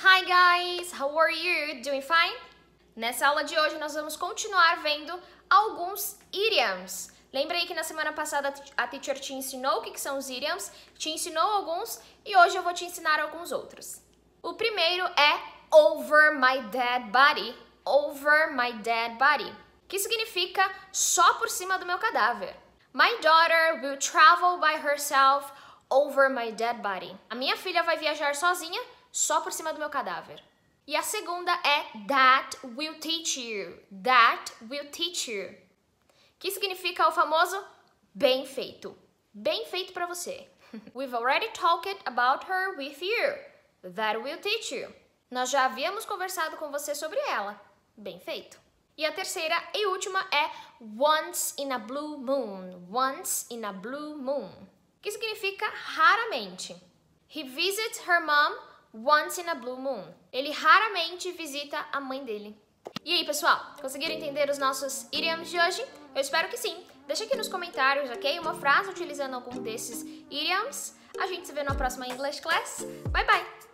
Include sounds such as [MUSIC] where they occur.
Hi guys, how are you? Doing fine? Nessa aula de hoje nós vamos continuar vendo alguns idioms. Lembra aí que na semana passada a teacher te ensinou o que são os idioms, te ensinou alguns e hoje eu vou te ensinar alguns outros. O primeiro é over my dead body, over my dead body, que significa só por cima do meu cadáver. My daughter will travel by herself over my dead body. A minha filha vai viajar sozinha só por cima do meu cadáver. E a segunda é that will teach you. That will teach you. Que significa o famoso bem feito. Bem feito para você. [LAUGHS] We've already talked about her with you. That will teach you. Nós já havíamos conversado com você sobre ela. Bem feito. E a terceira e última é once in a blue moon. Once in a blue moon. Que significa raramente. He visits her mom Once in a Blue Moon. Ele raramente visita a mãe dele. E aí, pessoal, conseguiram entender os nossos idioms de hoje? Eu espero que sim. Deixa aqui nos comentários, ok? Uma frase utilizando algum desses idioms. A gente se vê na próxima English Class. Bye, bye!